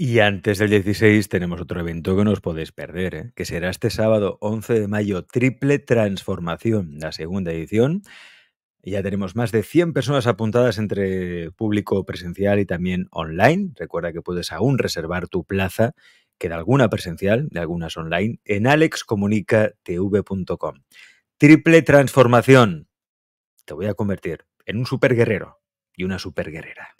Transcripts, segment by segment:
Y antes del 16 tenemos otro evento que no os podéis perder, ¿eh? que será este sábado 11 de mayo, Triple Transformación, la segunda edición. Ya tenemos más de 100 personas apuntadas entre público presencial y también online. Recuerda que puedes aún reservar tu plaza, que de alguna presencial, de algunas online, en alexcomunicatv.com. Triple Transformación. Te voy a convertir en un superguerrero y una superguerrera.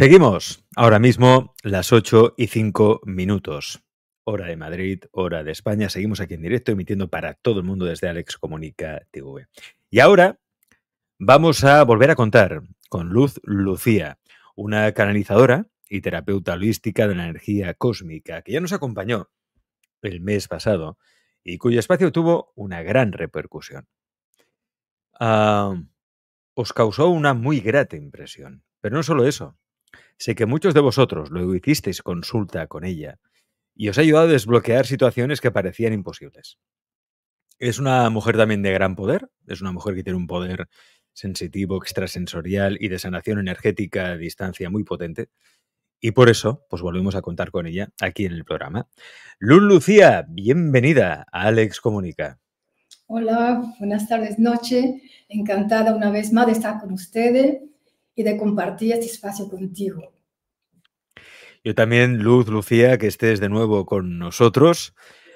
Seguimos. Ahora mismo las 8 y 5 minutos. Hora de Madrid, hora de España. Seguimos aquí en directo emitiendo para todo el mundo desde Alex Comunica TV. Y ahora vamos a volver a contar con Luz Lucía, una canalizadora y terapeuta holística de la energía cósmica que ya nos acompañó el mes pasado y cuyo espacio tuvo una gran repercusión. Ah, os causó una muy grata impresión. Pero no solo eso, Sé que muchos de vosotros luego hicisteis consulta con ella y os ha ayudado a desbloquear situaciones que parecían imposibles. Es una mujer también de gran poder, es una mujer que tiene un poder sensitivo, extrasensorial y de sanación energética a distancia muy potente. Y por eso, pues volvemos a contar con ella aquí en el programa. Luz Lucía, bienvenida a Alex Comunica. Hola, buenas tardes, noche. Encantada una vez más de estar con ustedes y de compartir este espacio contigo. Yo también, Luz, Lucía, que estés de nuevo con nosotros.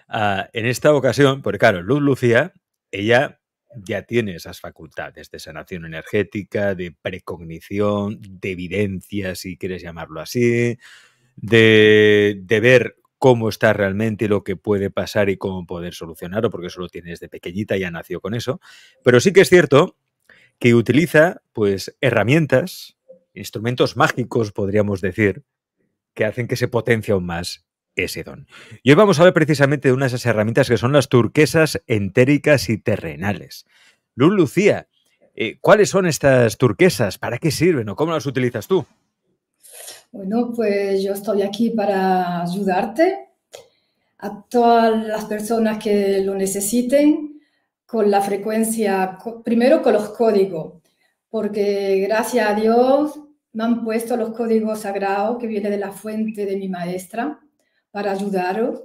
Ah, en esta ocasión, porque claro, Luz Lucía, ella ya tiene esas facultades de sanación energética, de precognición, de evidencia, si quieres llamarlo así, de, ver cómo está realmente lo que puede pasar y cómo poder solucionarlo, porque eso lo tienes de pequeñita, ya nació con eso. Pero sí que es cierto que utiliza pues herramientas, instrumentos mágicos, podríamos decir, que hacen que se potencie aún más ese don. Y hoy vamos a ver precisamente de una de esas herramientas que son las turquesas entéricas y terrenales. Luz Lucía, eh, ¿cuáles son estas turquesas? ¿Para qué sirven o cómo las utilizas tú? Bueno, pues yo estoy aquí para ayudarte a todas las personas que lo necesiten con la frecuencia, primero con los códigos, porque gracias a Dios me han puesto los códigos sagrados que vienen de la fuente de mi maestra para ayudaros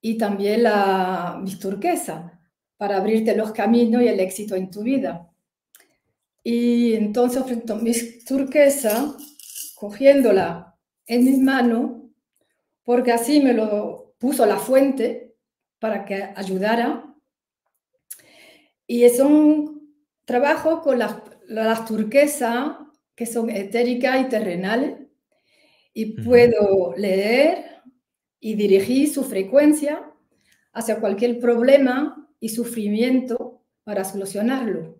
y también la, mis turquesas para abrirte los caminos y el éxito en tu vida. Y entonces frente mis turquesa, cogiéndola en mis manos, porque así me lo puso la fuente para que ayudara, y es un trabajo con las, turquesas que son etéricas y terrenales. Y puedo leer y dirigir su frecuencia hacia cualquier problema y sufrimiento para solucionarlo.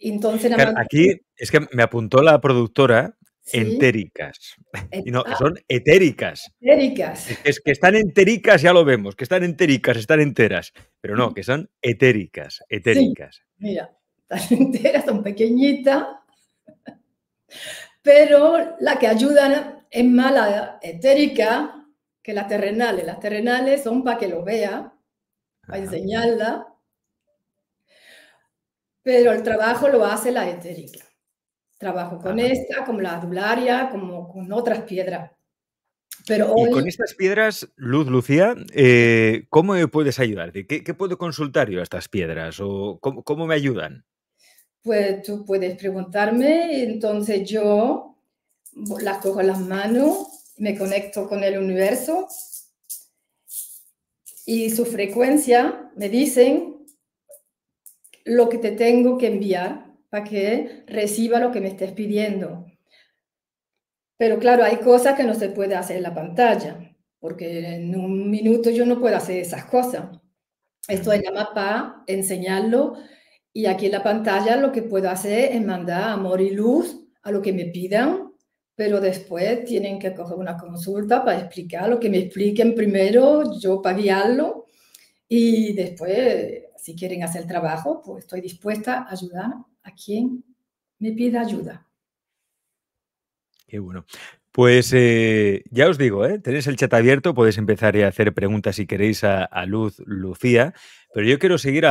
Entonces, aquí es que me apuntó la productora entéricas. Eh, no, ah, son etéricas. Es que están entéricas, ya lo vemos, que están entéricas, están enteras. Pero no, que son etéricas, etéricas. mira, están enteras, son pequeñitas, pero la que ayudan es más la etérica que las terrenales. Las terrenales son para que lo vea, para enseñarla, pero el trabajo lo hace la etérica. Trabajo con esta, como la adularia, como con otras piedras. Pero hoy... con estas piedras, Luz Lucía, eh, ¿cómo me puedes ayudar? ¿Qué, puedo consultar yo a estas piedras o cómo, me ayudan? Pues tú puedes preguntarme, entonces yo las cojo en las manos, me conecto con el universo y su frecuencia me dicen lo que te tengo que enviar para que reciba lo que me estés pidiendo. Pero claro, hay cosas que no se puede hacer en la pantalla, porque en un minuto yo no puedo hacer esas cosas. Esto se llama para enseñarlo y aquí en la pantalla lo que puedo hacer es mandar amor y luz a lo que me pidan, pero después tienen que coger una consulta para explicar lo que me expliquen primero, yo para guiarlo y después, si quieren hacer el trabajo, pues estoy dispuesta a ayudar a quien me pida ayuda. Qué bueno. Pues eh, ya os digo, ¿eh? tenéis el chat abierto, podéis empezar a hacer preguntas si queréis a, Luz Lucía, pero yo quiero seguir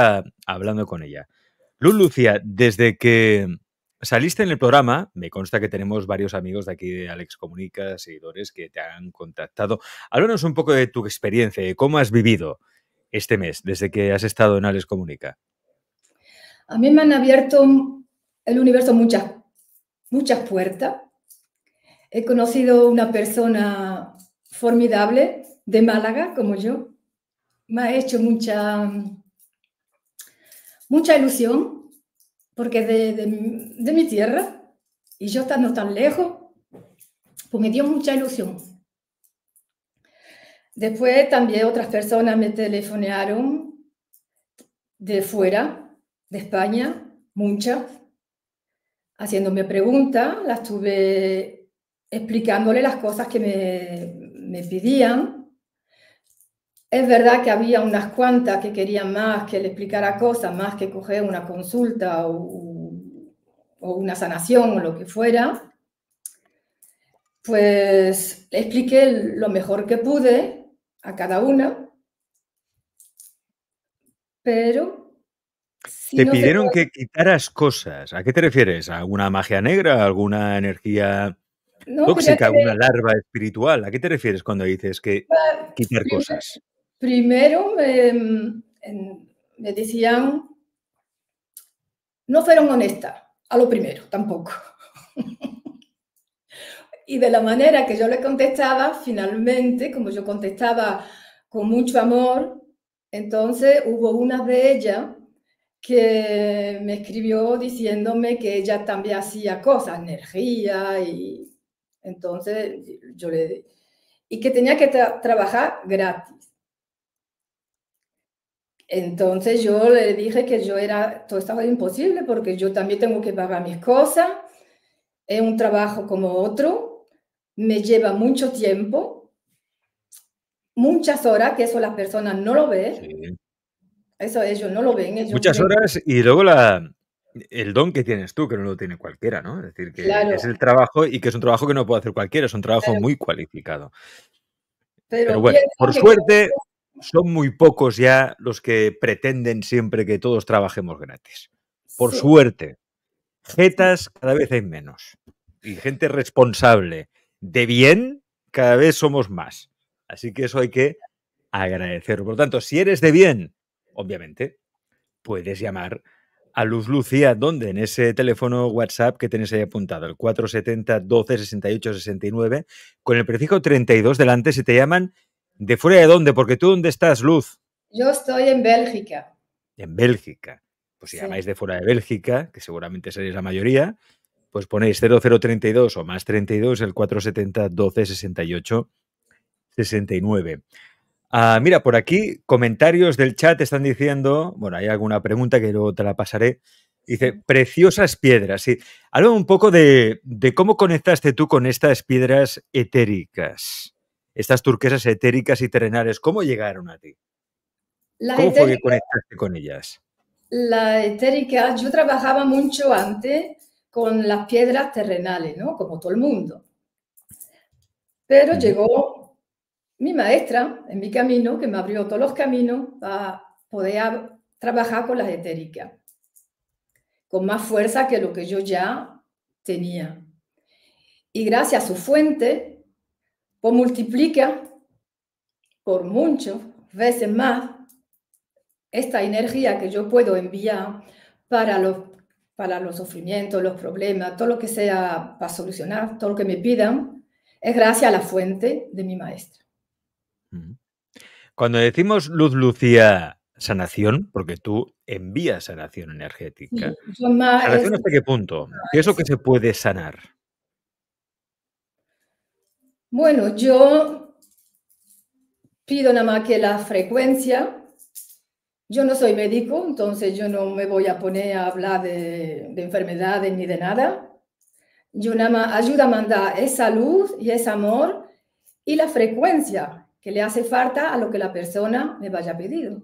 hablando con ella. Luz Lucía, desde que saliste en el programa, me consta que tenemos varios amigos de aquí de Alex Comunica, seguidores que te han contactado. Háblanos un poco de tu experiencia, de cómo has vivido este mes desde que has estado en Alex Comunica. A mí me han abierto el universo muchas, muchas puertas. He conocido una persona formidable de Málaga, como yo. Me ha hecho mucha, mucha ilusión, porque de, mi tierra, y yo estando tan lejos, pues me dio mucha ilusión. Después también otras personas me telefonearon de fuera, de España, muchas, haciéndome preguntas, las tuve explicándole las cosas que me, me pedían. Es verdad que había unas cuantas que querían más que le explicara cosas, más que coger una consulta o, o una sanación o lo que fuera. Pues expliqué lo mejor que pude a cada una, pero te pidieron que quitaras cosas. ¿A qué te refieres? ¿A alguna magia negra? ¿Alguna energía tóxica? ¿Alguna larva espiritual? ¿A qué te refieres cuando dices que ah, quitar cosas? Primero me, mm, me decían, no fueron honestas, a lo primero tampoco. y de la manera que yo le contestaba, finalmente, como yo contestaba con mucho amor, entonces hubo una de ellas que me escribió diciéndome que ella también hacía cosas, energía, y entonces yo le... Y que tenía que trabajar gratis. Entonces yo le dije que yo era, todo estaba imposible porque yo también tengo que pagar mis cosas, es un trabajo como otro, me lleva mucho tiempo, muchas horas, que eso las personas no lo ven, eso ellos no lo ven. Muchas horas y luego la, el don que tienes tú, que no lo tiene cualquiera, ¿no? Es decir, que es el trabajo y que es un trabajo que no puede hacer cualquiera, es un trabajo muy cualificado. Pero, bueno, por suerte son muy pocos ya los que pretenden siempre que todos trabajemos gratis. Por suerte. Jetas cada vez hay menos. Y gente responsable de bien cada vez somos más. Así que eso hay que agradecer. Por lo tanto, si eres de bien obviamente, puedes llamar a Luz Lucía, ¿dónde? En ese teléfono WhatsApp que tienes ahí apuntado, el 470 12 68 69, con el prefijo 32 delante, si te llaman de fuera de dónde, porque tú dónde estás, Luz. Yo estoy en Bélgica. En Bélgica. Pues si llamáis de fuera de Bélgica, que seguramente seréis la mayoría, pues ponéis 0032 o más 32, el 470 12 68 69. Ah, mira, por aquí comentarios del chat están diciendo, bueno, hay alguna pregunta que luego te la pasaré. Dice, preciosas piedras. Sí. Habla un poco de, cómo conectaste tú con estas piedras etéricas, estas turquesas etéricas y terrenales. ¿Cómo llegaron a ti? ¿Cómo fue que conectaste con ellas? La etérica, yo trabajaba mucho antes con las piedras terrenales, ¿no? Como todo el mundo. Pero llegó mi maestra en mi camino, que me abrió todos los caminos para poder trabajar con las etéricas, con más fuerza que lo que yo ya tenía. Y gracias a su fuente, pues multiplica por muchas veces más esta energía que yo puedo enviar para los, para los sufrimientos, los problemas, todo lo que sea para solucionar, todo lo que me pidan, es gracias a la fuente de mi maestra. Cuando decimos luz, lucía, sanación, porque tú envías sanación energética. ¿Sanación hasta qué punto? ¿Qué es lo que se puede sanar? Bueno, yo pido nada más que la frecuencia. Yo no soy médico, entonces yo no me voy a poner a hablar de, de enfermedades ni de nada. Yo nada más ayuda a mandar esa luz y ese amor y la frecuencia que le hace falta a lo que la persona me vaya pedido.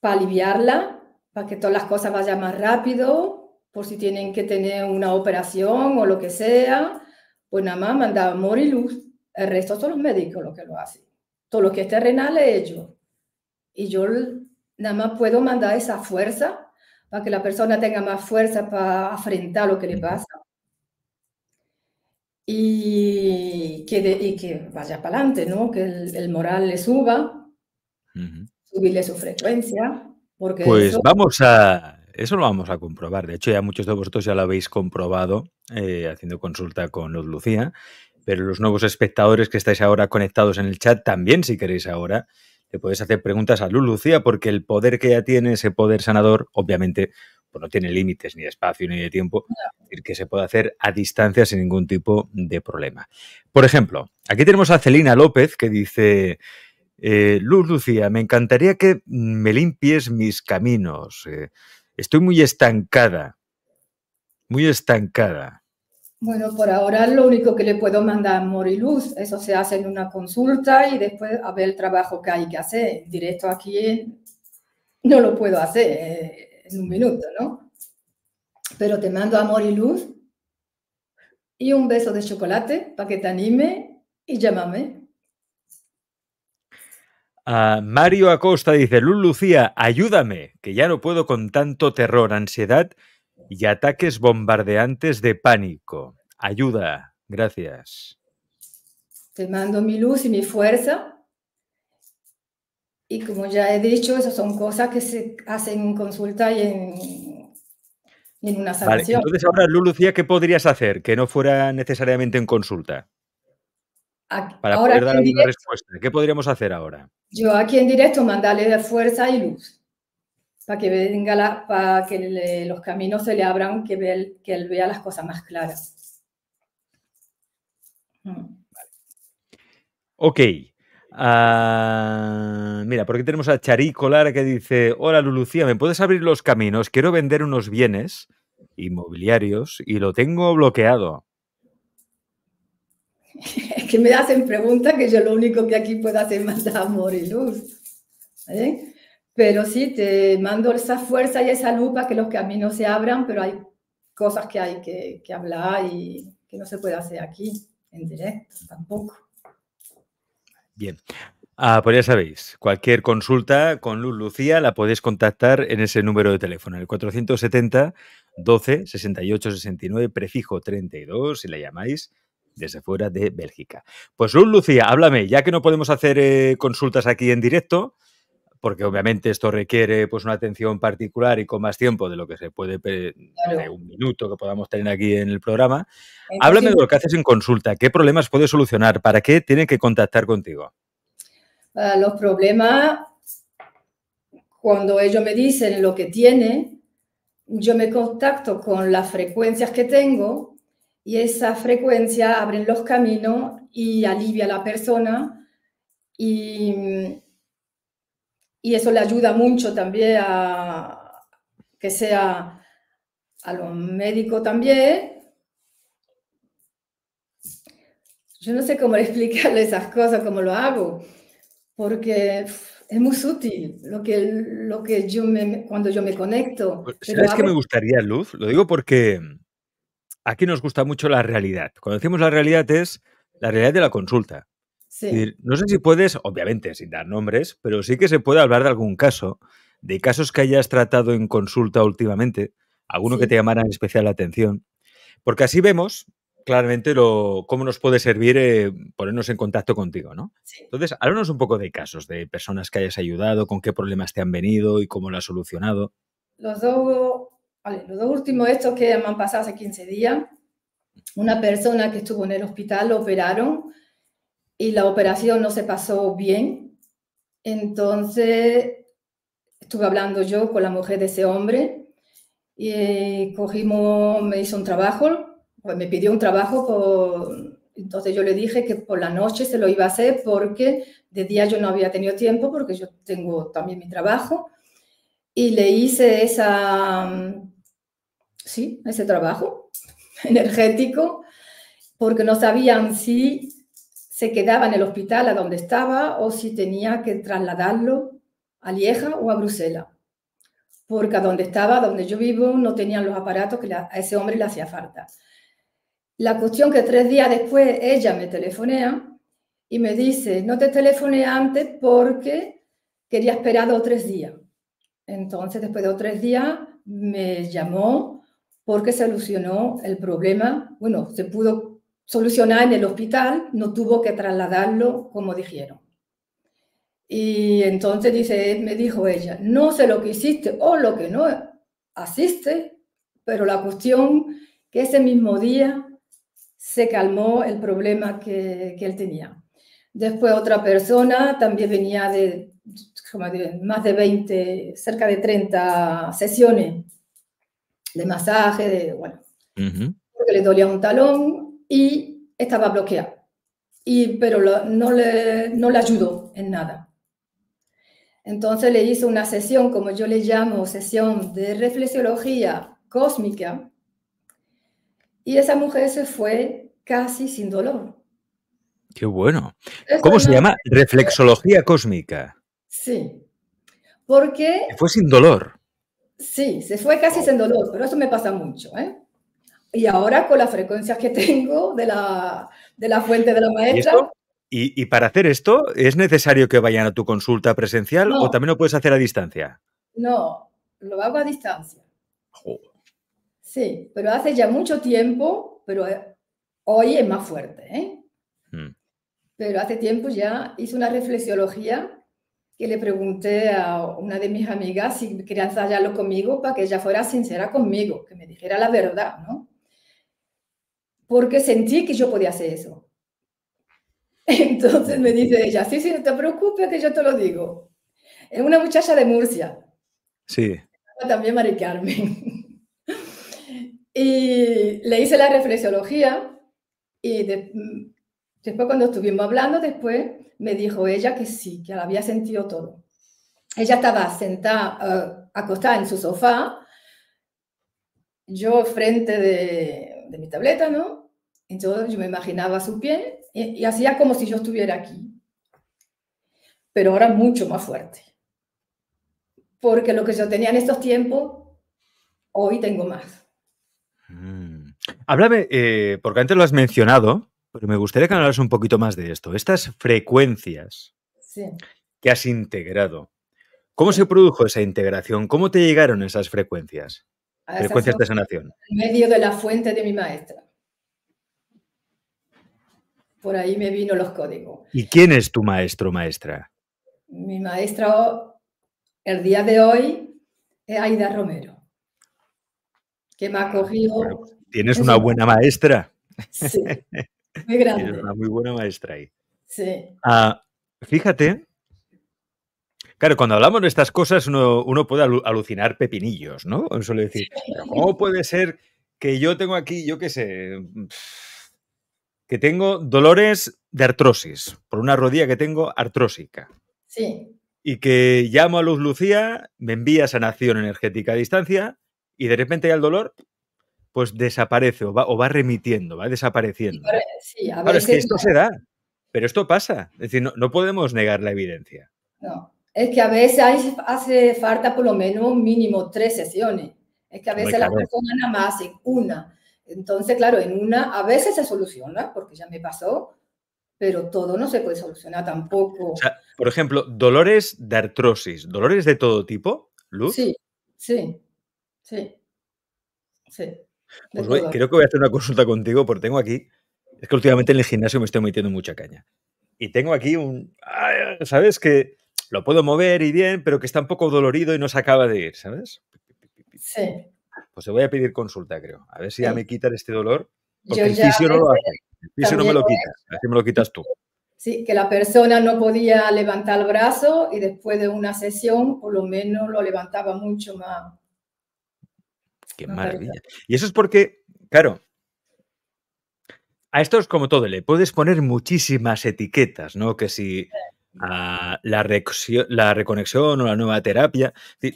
Para aliviarla, para que todas las cosas vayan más rápido, por si tienen que tener una operación o lo que sea, pues nada más manda amor y luz. El resto son los médicos los que lo hacen. Todo lo que es terrenal es ellos. Y yo nada más puedo mandar esa fuerza para que la persona tenga más fuerza para afrontar lo que le pasa y que, y que vaya para adelante, ¿no? Que el, moral le suba, subirle su frecuencia. Porque pues vamos a, eso lo vamos a comprobar. De hecho, ya muchos de vosotros ya lo habéis comprobado eh, haciendo consulta con Luz Lucía, pero los nuevos espectadores que estáis ahora conectados en el chat también, si queréis ahora, le podéis hacer preguntas a Luz Lucía, porque el poder que ella tiene, ese poder sanador, obviamente pues, no tiene límites ni de espacio ni de tiempo, que se puede hacer a distancia sin ningún tipo de problema. Por ejemplo, aquí tenemos a Celina López que dice, eh, Luz Lucía, me encantaría que me limpies mis caminos. Eh, estoy muy estancada, muy estancada. Bueno, por ahora lo único que le puedo mandar amor y luz, eso se hace en una consulta y después a ver el trabajo que hay que hacer. Directo aquí no lo puedo hacer eh, en un minuto, ¿no? Pero te mando amor y luz y un beso de chocolate para que te anime y llámame. Ah, Mario Acosta dice, Luz Lucía, ayúdame, que ya no puedo con tanto terror, ansiedad y ataques bombardeantes de pánico. Ayuda, gracias. Te mando mi luz y mi fuerza y como ya he dicho, esas son cosas que se hacen en consulta y en, una sanción. entonces ahora, Lu Lucía, ¿qué podrías hacer que no fuera necesariamente en consulta? para dar una respuesta. ¿Qué podríamos hacer ahora? Yo aquí en directo mandarle de fuerza y luz para que venga para que los caminos se le abran, que, él vea las cosas más claras. Mm. Ok. Ah, mira, porque tenemos a Charí Colara que dice: Hola Lulucía, ¿me puedes abrir los caminos? Quiero vender unos bienes inmobiliarios y lo tengo bloqueado. Es que me hacen preguntas que yo lo único que aquí puedo hacer es mandar amor y luz. ¿eh? Pero sí, te mando esa fuerza y esa luz para que los caminos se abran, pero hay cosas que hay que hablar y que no se puede hacer aquí en directo tampoco. Bien. Ah, pues ya sabéis, cualquier consulta con Luz Lucía la podéis contactar en ese número de teléfono, el 470 12 68 69, prefijo 32, si la llamáis desde fuera de Bélgica. Pues Luz Lucía, háblame, ya que no podemos hacer eh, consultas aquí en directo, porque obviamente esto requiere pues una atención particular y con más tiempo de lo que se puede de un minuto que podamos tener aquí en el programa. Háblame de lo que haces en consulta, qué problemas puedes solucionar, para qué tienen que contactar contigo. Ah, los problemas, cuando ellos me dicen lo que tienen, yo me contacto con las frecuencias que tengo y esa frecuencia abren los caminos y alivia a la persona y mm, y eso le ayuda mucho también a que sea a lo médico también. Yo no sé cómo explicarle esas cosas, cómo lo hago, porque es muy útil lo que, lo que yo cuando yo me conecto. Pues, ¿Sabes que me gustaría, Luz? Lo digo porque aquí nos gusta mucho la realidad. Cuando decimos la realidad es la realidad de la consulta no sé si puedes, obviamente, sin dar nombres, pero sí que se puede hablar de algún caso, de casos que hayas tratado en consulta últimamente, alguno que te llamara en especial atención, porque así vemos claramente lo, cómo nos puede servir eh, ponernos en contacto contigo, ¿no? Entonces, háblanos un poco de casos, de personas que hayas ayudado, con qué problemas te han venido y cómo lo has solucionado. Los dos, los dos últimos que me han pasado hace 15 días, una persona que estuvo en el hospital lo operaron y la operación no se pasó bien. Entonces estuve hablando yo con la mujer de ese hombre y eh, cogimos, me hizo un trabajo, pues, me pidió un trabajo, entonces yo le dije que por la noche se lo iba a hacer porque de día yo no había tenido tiempo porque yo tengo también mi trabajo y le hice esa, sí, ese trabajo energético porque no sabían si se quedaba en el hospital a donde estaba o si tenía que trasladarlo a Lieja o a Bruselas. Porque a donde estaba, donde yo vivo, no tenían los aparatos que a ese hombre le hacía falta. La cuestión que tres días después ella me telefonea y me dice, no te telefoné antes porque quería esperar dos o tres días. Entonces, después de otros tres días, me llamó porque solucionó el problema. Bueno, se pudo solucionada en el hospital, no tuvo que trasladarlo como dijeron. Y entonces dice, me dijo ella, no sé lo que hiciste o lo que no asiste, pero la cuestión que ese mismo día se calmó el problema que, él tenía. Después otra persona también venía de, más de 20, cerca de 30 sesiones de masaje, de, bueno, le dolía un talón, y estaba bloqueada. Y, pero no, le, no le ayudó en nada. Entonces le hice una sesión, como yo le llamo, sesión de reflexología cósmica. Y esa mujer se fue casi sin dolor. Qué bueno. ¿Cómo se llama? Reflexología cósmica. Sí. Porque... Se fue sin dolor. Sí, se fue casi sin dolor, pero eso me pasa mucho. ¿eh? Y ahora con las frecuencias que tengo de la, fuente de la maestra... ¿Y, para hacer esto, ¿es necesario que vayan a tu consulta presencial o también lo puedes hacer a distancia? No, lo hago a distancia. Sí, pero hace ya mucho tiempo, pero eh, hoy es más fuerte. ¿eh? Mm. Pero hace tiempo ya hice una reflexiología que le pregunté a una de mis amigas si quería hacerlo conmigo para que ella fuera sincera conmigo, que me dijera la verdad, ¿no? porque sentí que yo podía hacer eso. Entonces me dice ella, sí, sí, no te preocupes que yo te lo digo. Es una muchacha de Murcia. Sí. También Mari Carmen. y le hice la reflexología y después cuando estuvimos hablando, después me dijo ella que sí, que la había sentido todo. Ella estaba sentada, eh, acostada en su sofá, yo frente de, de mi tableta, ¿no? Entonces yo me imaginaba su piel y, hacía como si yo estuviera aquí, pero ahora mucho más fuerte. Porque lo que yo tenía en estos tiempos, hoy tengo más. Mm. Háblame, eh, porque antes lo has mencionado, pero me gustaría que hablaras un poquito más de esto. Estas frecuencias que has integrado, ¿cómo se produjo esa integración? ¿Cómo te llegaron esas frecuencias? Ah, frecuencias de sanación. En medio de la fuente de mi maestra por ahí me vino los códigos. ¿Y quién es tu maestro maestra? Mi maestro, el día de hoy es Aida Romero, que me ha cogido... Pues, tienes una buena maestra. Sí, muy grande. Tienes una muy buena maestra ahí. Sí. Ah, fíjate, Claro, cuando hablamos de estas cosas uno, puede alucinar pepinillos, ¿no? Uno suele decir, ¿cómo puede ser que yo tengo aquí, yo qué sé, que tengo dolores de artrosis, por una rodilla que tengo artrósica. Sí. Y que llamo a Luz Lucía, me envía sanación energética a distancia y de repente ya el dolor pues desaparece o va, o va remitiendo, va desapareciendo. Sí, a Ahora, es que esto se da, pero esto pasa. Es decir, no, podemos negar la evidencia. No, es que a veces hace falta por lo menos mínimo tres sesiones. Es que a veces la persona nada más en una entonces, claro, en una a veces se soluciona, porque ya me pasó, pero todo no se puede solucionar tampoco. por ejemplo, dolores de artrosis, dolores de todo tipo, Luz. Sí, sí, sí, Pues creo que voy a hacer una consulta contigo porque tengo aquí, es que últimamente en el gimnasio me estoy metiendo mucha caña. Y tengo aquí un, ¿sabes? Que lo puedo mover y bien, pero que está un poco dolorido y no se acaba de ir, ¿sabes? Sí. Pues te voy a pedir consulta, creo. A ver si ya me quitan este dolor. Porque el fisio no lo hace. El fisio no me lo quita. Así me lo quitas tú. Sí, que la persona no podía levantar el brazo y después de una sesión, por lo menos lo levantaba mucho más. Qué maravilla. Y eso es porque, claro, a esto es como todo, le puedes poner muchísimas etiquetas, ¿no? Que si la, la reconexión o la nueva terapia,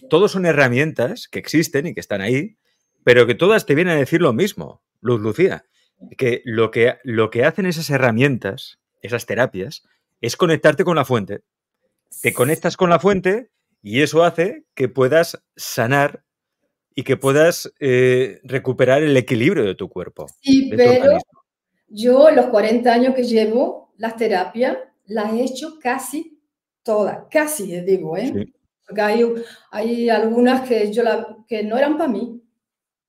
todos son herramientas que existen y que están ahí, pero que todas te vienen a decir lo mismo, Luz Lucía, que lo que, lo que hacen esas herramientas, esas terapias, es conectarte con la fuente. Te conectas con la fuente y eso hace que puedas sanar y que puedas eh, recuperar el equilibrio de tu cuerpo. Sí, pero yo los 40 años que llevo, las terapias las he hecho casi todas, casi eh, digo, ¿eh? Porque hay, algunas que, yo la, que no eran para mí,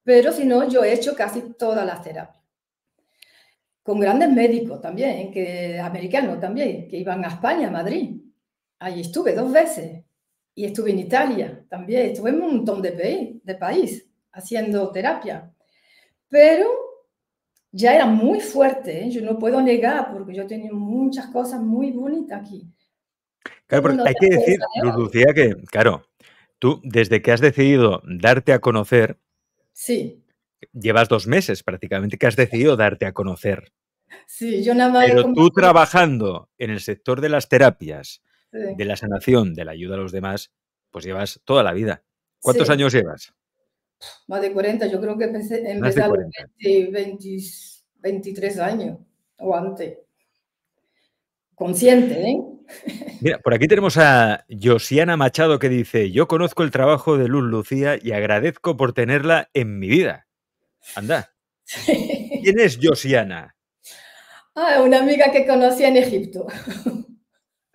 pero si no, yo he hecho casi todas las terapias. Con grandes médicos también, ¿eh? que, americanos también, que iban a España, a Madrid. ahí estuve dos veces. Y estuve en Italia también. Estuve en un montón de, país, de país haciendo terapia. Pero ya era muy fuerte. ¿eh? Yo no puedo negar porque yo tenía muchas cosas muy bonitas aquí. Claro, pero hay que decir, Lucía, que, claro, tú desde que has decidido darte a conocer, Sí. Llevas dos meses prácticamente que has decidido darte a conocer. Sí, yo nada más. Pero tú trabajando en el sector de las terapias, de la sanación, de la ayuda a los demás, pues llevas toda la vida. ¿Cuántos años llevas? Más de 40, yo creo que empecé, a los 23 años o antes consciente, ¿eh? Mira, por aquí tenemos a Josiana Machado que dice, yo conozco el trabajo de Luz Lucía y agradezco por tenerla en mi vida. Anda. ¿Quién es Josiana? Ah, una amiga que conocí en Egipto.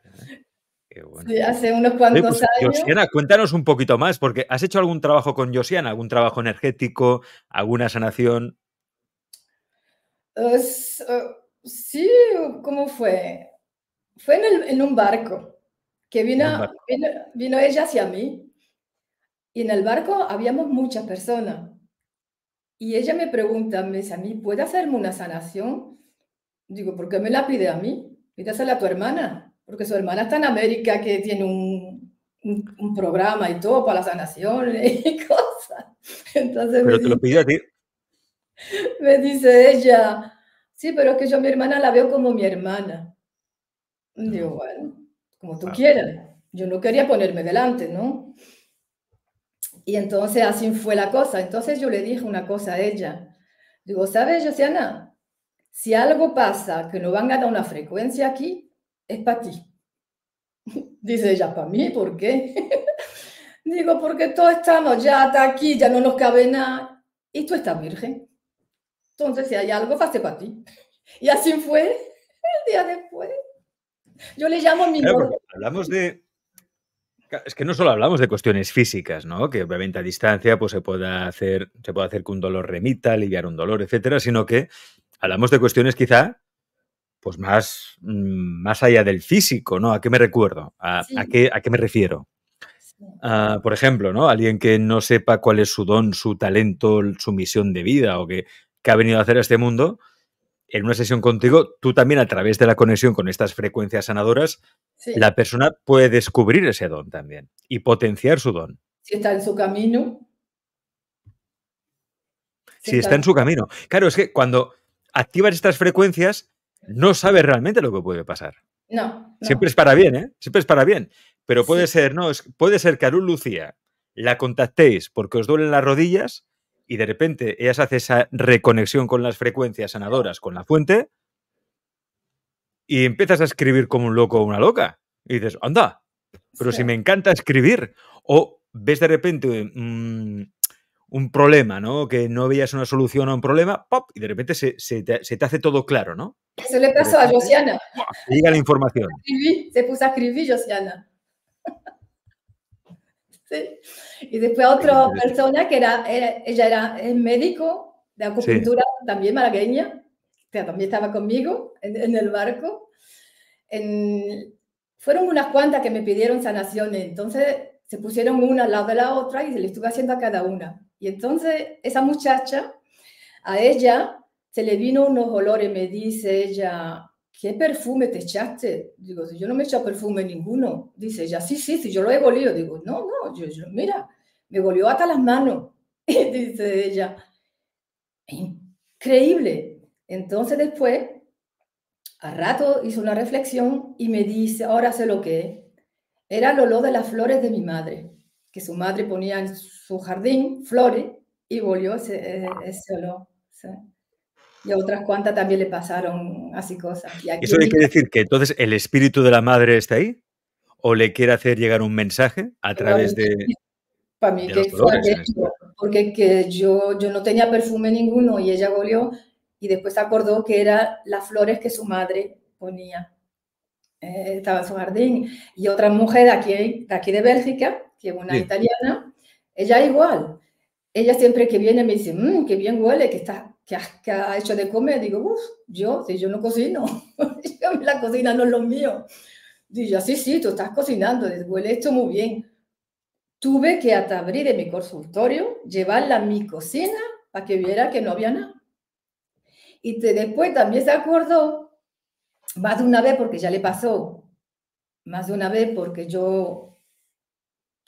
Ah, hace unos cuantos pues, años. Josiana, cuéntanos un poquito más, porque ¿has hecho algún trabajo con Josiana? ¿Algún trabajo energético? ¿Alguna sanación? Pues, eh, sí, ¿cómo fue? Fue en, un barco que vino, vino, ella hacia mí y en el barco habíamos muchas personas. Y ella me pregunta, me dice a mí, ¿puede hacerme una sanación? Digo, ¿por qué me la pide a mí? Pídasela a tu hermana, porque su hermana está en América, que tiene un, programa y todo para la sanación y cosas. pero te lo pide a ti. Me dice ella, sí, pero es que yo mi hermana la veo como mi hermana. Digo, bueno, como tú ah. quieras. Yo no quería ponerme delante, ¿no? Y entonces así fue la cosa. Entonces yo le dije una cosa a ella. Digo, ¿sabes, Josiana? Si algo pasa que no van a dar una frecuencia aquí, es para ti. Dice ella, ¿para mí? ¿Por qué? Digo, porque todos estamos ya hasta aquí, ya no nos cabe nada. Y tú estás virgen. Entonces, si hay algo, pase para ti. Y así fue el día después. Yo le llamo mi Hablamos de. Es que no solo hablamos de cuestiones físicas, ¿no? Que obviamente a distancia pues, se pueda hacer, se puede hacer que un dolor remita, aliviar un dolor, etcétera, sino que hablamos de cuestiones quizá pues más, mm, más allá del físico, ¿no? ¿A qué me recuerdo? ¿A, qué, me refiero? Ah, por ejemplo, ¿no? Alguien que no sepa cuál es su don, su talento, su misión de vida o que, ha venido a hacer a este mundo, en una sesión contigo, tú también a través de la conexión con estas frecuencias sanadoras, la persona puede descubrir ese don también y potenciar su don. Si está en su camino. Si, está... en su camino. Claro, es que cuando activas estas frecuencias, no sabes realmente lo que puede pasar. No. Siempre es para bien, ¿eh? Siempre es para bien. Pero puede ser, no, puede ser que a Lucía la contactéis porque os duelen las rodillas y de repente ellas hace esa reconexión con las frecuencias sanadoras, con la fuente, y empiezas a escribir como un loco o una loca. Y dices, anda, pero si me encanta escribir. O ves de repente mm, un problema, ¿no? Que no veías una solución a un problema, ¡pop! Y de repente se, te, hace todo claro, ¿no? Eso le pasó a Josiana. Llega la información. Se puso a escribir, Josiana. Y después otra persona que era, ella era el médico de acupuntura, también malagueña, que también estaba conmigo en, el barco. fueron unas cuantas que me pidieron sanaciones, entonces se pusieron una al lado de la otra y se le estuve haciendo a cada una. Y entonces esa muchacha, a ella se le vino unos olores, me dice ella, ¿qué perfume te echaste? Digo, yo no me he echado perfume ninguno. Dice ella, sí, sí, sí, yo lo he volido. Digo, no, no, yo, mira, me volvió hasta las manos. Y dice ella, increíble. Entonces después, a rato hizo una reflexión y me dice, ahora sé lo que es. Era el olor de las flores de mi madre, que su madre ponía en su jardín flores y volvió ese, eh, ese olor y otras cuantas también le pasaron así cosas. aquí... ¿Eso quiere decir que entonces el espíritu de la madre está ahí? ¿O le quiere hacer llegar un mensaje a través de... Para mí, que fue este porque que yo, yo no tenía perfume ninguno y ella volvió y después acordó que eran las flores que su madre ponía. Eh, estaba en su jardín. Y otra mujer de aquí de, aquí de Bélgica, que es una italiana, ella igual. Ella siempre que viene me dice, que mm, qué bien huele, que está que ha hecho de comer? Digo, uff, yo, si yo no cocino, la cocina no es lo mío. Digo, sí, sí, tú estás cocinando, huele esto muy bien. Tuve que hasta abrir en mi consultorio, llevarla a mi cocina para que viera que no había nada. Y después también se acordó, más de una vez, porque ya le pasó, más de una vez, porque yo,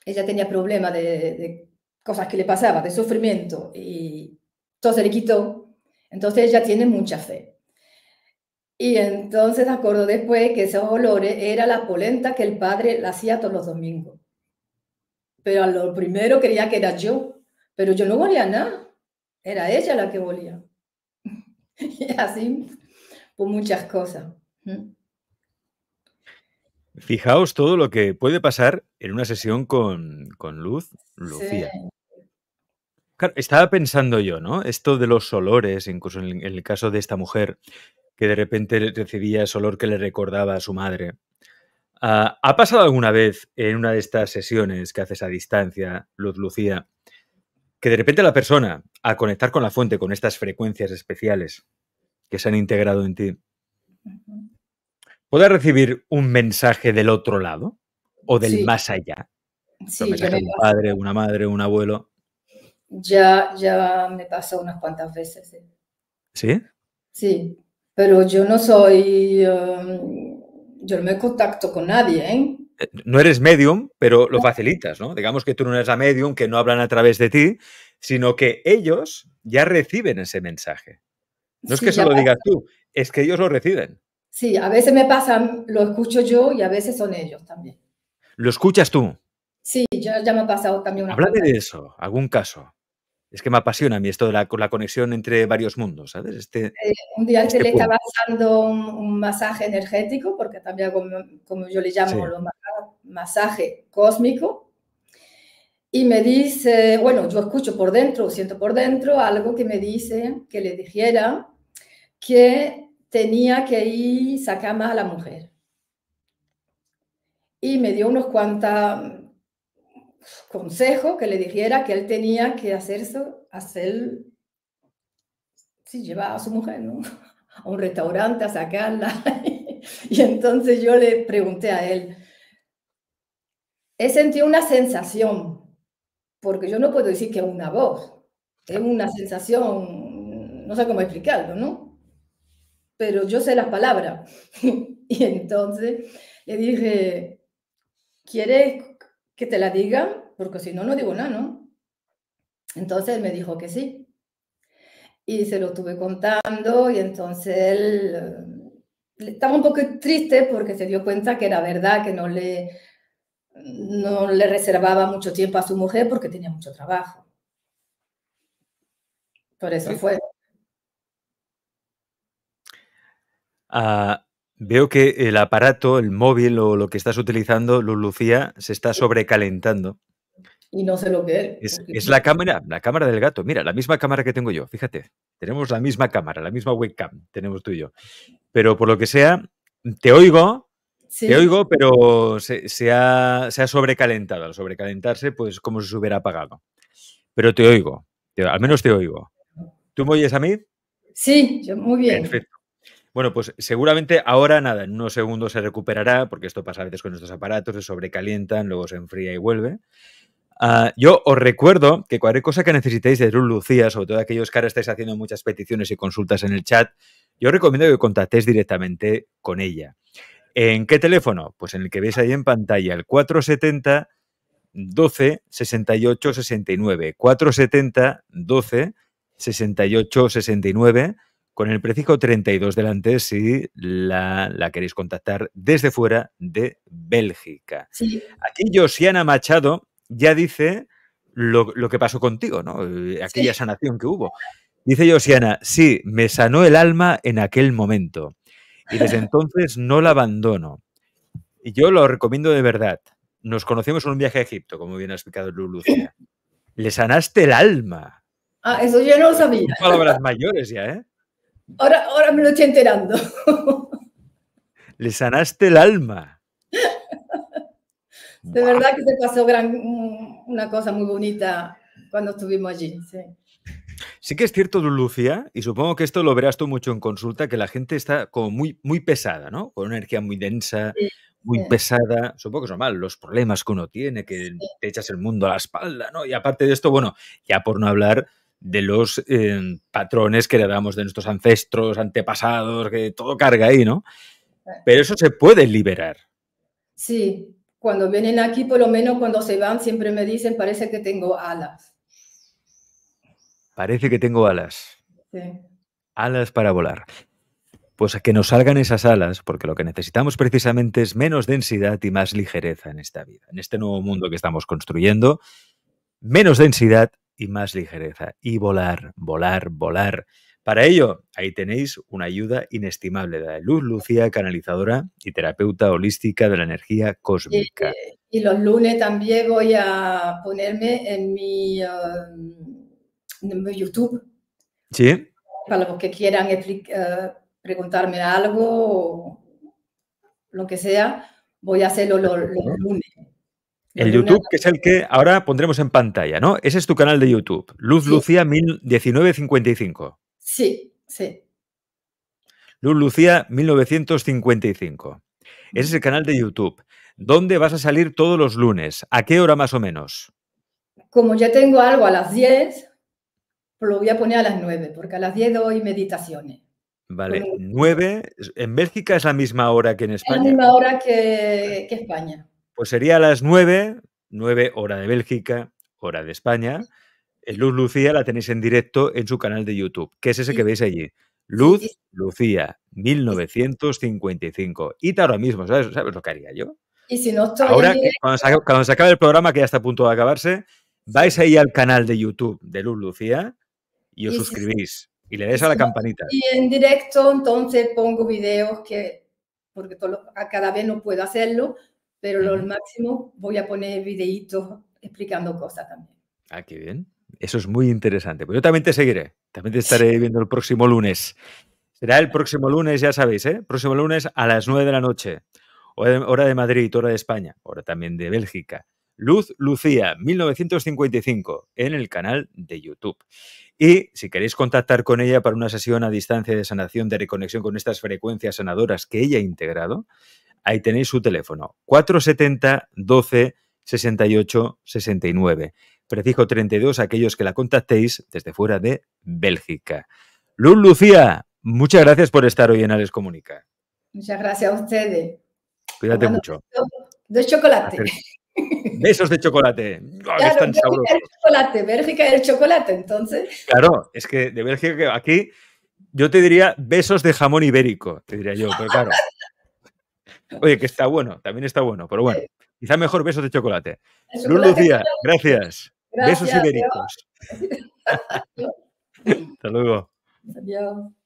ella tenía problemas de, de cosas que le pasaban, de sufrimiento, y todo se le quitó entonces ella tiene mucha fe. Y entonces acordó después que esos olores era la polenta que el padre la hacía todos los domingos. Pero a lo primero creía que era yo, pero yo no volía nada, era ella la que volía Y así por muchas cosas. Mm. Fijaos todo lo que puede pasar en una sesión con, con Luz, Lucía estaba pensando yo, ¿no? Esto de los olores, incluso en el, caso de esta mujer, que de repente recibía ese olor que le recordaba a su madre. Ah, ¿Ha pasado alguna vez en una de estas sesiones que haces a distancia, Luz Lucía, que de repente la persona, al conectar con la fuente, con estas frecuencias especiales que se han integrado en ti, pueda recibir un mensaje del otro lado o del más allá? un mensaje de un padre, una madre, un abuelo. Ya, ya me pasó unas cuantas veces. ¿Sí? ¿Sí? pero yo no soy, em, yo no me contacto con nadie, ¿eh? Eh, No eres medium, pero lo facilitas, ¿no? Digamos que tú no eres la medium, que no hablan a través de ti, sino que ellos ya reciben ese mensaje. No es que se lo digas tú, es que ellos lo reciben. Sí, a veces me pasan, lo escucho yo y a veces son ellos también. ¿Lo escuchas tú? Sí, yo, ya me ha pasado también una Háblame de eso, algún caso es que me apasiona a mí esto de la, conexión entre varios mundos, ¿sabes? Este, eh, un día este le estaba dando un, masaje energético, porque también como, yo le llamo masaje cósmico, y me dice, bueno, yo escucho por dentro, siento por dentro algo que me dice, que le dijera que tenía que ir sacar más a la mujer. Y me dio unos cuantas consejo que le dijera que él tenía que hacerse, hacer, sí, llevar a su mujer, ¿no? A un restaurante a sacarla. y entonces yo le pregunté a él, he sentido una sensación, porque yo no puedo decir que una voz, es una sensación, no sé cómo explicarlo, ¿no? Pero yo sé las palabras. y entonces le dije, ¿quieres que te la diga, porque si no, no digo nada, ¿no? Entonces me dijo que sí. Y se lo estuve contando y entonces él eh, estaba un poco triste porque se dio cuenta que era verdad, que no le, no le reservaba mucho tiempo a su mujer porque tenía mucho trabajo. Por eso fue. Ah, Veo que el aparato, el móvil o lo que estás utilizando, Luz Lucía, se está sobrecalentando. Y no sé lo que es. Es, la cámara, la cámara del gato. Mira, la misma cámara que tengo yo, fíjate. Tenemos la misma cámara, la misma webcam, tenemos tú y yo. Pero por lo que sea, te oigo, sí. te oigo, pero se, ha, sobrecalentado. Al sobrecalentarse, pues como si se hubiera apagado. Pero te oigo, al menos te oigo. ¿Tú me oyes a mí? Sí, yo, muy bien. Perfecto. Bueno, pues seguramente ahora nada, en unos segundos se recuperará, porque esto pasa a veces con nuestros aparatos, se sobrecalientan, luego se enfría y vuelve. Ah, yo os recuerdo que cualquier cosa que necesitéis de Ruth Lucía, sobre todo aquellos que ahora estáis haciendo muchas peticiones y consultas en el chat, yo recomiendo que contactéis directamente con ella. ¿En qué teléfono? Pues en el que veis ahí en pantalla, el 470 12 68 69. 470 12 68 69 con el prefijo 32 delante si la, queréis contactar desde fuera de Bélgica. Aquí Josiana Machado ya dice lo, que pasó contigo, ¿no? Eh, aquella sanación que hubo. Dice Josiana, sí, me sanó el alma en aquel momento y desde entonces no la abandono. Y yo lo recomiendo de verdad. Nos conocimos en un viaje a Egipto, como bien ha explicado Lucía. Le sanaste el alma. Ah, eso yo no lo sabía. Palabras mayores ya, ¿eh? Ahora, ahora me lo estoy enterando. Le sanaste el alma. de verdad que se pasó gran, una cosa muy bonita cuando estuvimos allí. Sí. que es cierto, Lucía, y supongo que esto lo verás tú mucho en consulta, que la gente está como muy, muy pesada, ¿no? Con una energía muy densa, muy pesada. Supongo que son normal, los problemas que uno tiene, que te echas el mundo a la espalda, ¿no? Y aparte de esto, bueno, ya por no hablar de los eh, patrones que le damos, de nuestros ancestros, antepasados, que todo carga ahí, ¿no? Eh. Pero eso se puede liberar. Sí, cuando vienen aquí, por lo menos cuando se van, siempre me dicen, parece que tengo alas. Parece que tengo alas. Sí. Alas para volar. Pues que nos salgan esas alas, porque lo que necesitamos precisamente es menos densidad y más ligereza en esta vida, en este nuevo mundo que estamos construyendo. Menos densidad y más ligereza y volar, volar, volar. Para ello, ahí tenéis una ayuda inestimable de luz Lucía, canalizadora y terapeuta holística de la energía cósmica. Y, los lunes también voy a ponerme en mi, um, YouTube. Sí. Para los que quieran eh, preguntarme algo o lo que sea, voy a hacerlo los lunes. El YouTube, que es el que ahora pondremos en pantalla, ¿no? Ese es tu canal de YouTube, Luz Lucía 1955. Sí, sí. Luz Lucía 1955. Ese es el canal de YouTube. ¿Dónde vas a salir todos los lunes? ¿A qué hora más o menos? Como ya tengo algo a las 10, pues lo voy a poner a las 9, porque a las 10 doy meditaciones. Vale, 9. ¿En Bélgica es la misma hora que en España? Es la misma hora que, que España. Pues sería a las 9, 9 hora de Bélgica, hora de España. Luz Lucía la tenéis en directo en su canal de YouTube, que es ese que veis allí. Luz Lucía, 1955. Y ahora mismo, ¿sabes, ¿sabes lo que haría yo? Y si no estoy Ahora, que cuando, se acabe, el programa, que ya está a punto de acabarse, vais ahí al canal de YouTube de Luz Lucía y os suscribís y le dais a la campanita. Y en directo, entonces pongo videos que, porque cada vez no puedo hacerlo, pero lo máximo voy a poner videitos explicando cosas también. Ah, qué bien. Eso es muy interesante. Pues yo también te seguiré. También te estaré viendo el próximo lunes. Será el próximo lunes, ya sabéis, ¿eh? Próximo lunes a las 9 de la noche. Hora de Madrid, hora de España, hora también de Bélgica. Luz Lucía, 1955, en el canal de YouTube. Y si queréis contactar con ella para una sesión a distancia de sanación, de reconexión con estas frecuencias sanadoras que ella ha integrado, Ahí tenéis su teléfono. 470 12 68 69. Prefijo 32 aquellos que la contactéis desde fuera de Bélgica. Luz Lucía, muchas gracias por estar hoy en Ales Comunica. Muchas gracias a ustedes. Cuídate mucho. De chocolate. Besos de chocolate. Bélgica el chocolate. Bélgica es el chocolate, entonces. Claro, es que de Bélgica aquí yo te diría besos de jamón ibérico, te diría yo, pero claro. Oye, que está bueno, también está bueno, pero bueno, quizá mejor besos de chocolate. Luz Lucía, gracias. gracias. Besos ibéricos. Hasta luego. Adiós.